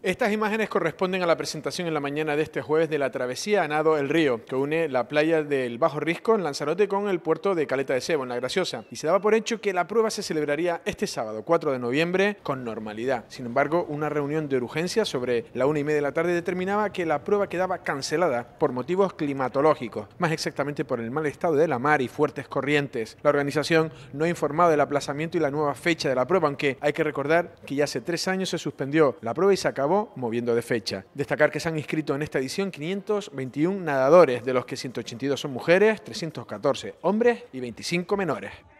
Estas imágenes corresponden a la presentación en la mañana de este jueves de la travesía a nado El Río, que une la playa del Bajo Risco en Lanzarote con el puerto de Caleta de Sebo, en La Graciosa, y se daba por hecho que la prueba se celebraría este sábado, 4 de noviembre, con normalidad. Sin embargo, una reunión de urgencia sobre la una y media de la tarde determinaba que la prueba quedaba cancelada por motivos climatológicos, más exactamente por el mal estado de la mar y fuertes corrientes. La organización no ha informado del aplazamiento y la nueva fecha de la prueba, aunque hay que recordar que ya hace tres años se suspendió la prueba y se acabó moviendo de fecha. Destacar que se han inscrito en esta edición 521 nadadores, de los que 182 son mujeres, 314 hombres y 25 menores.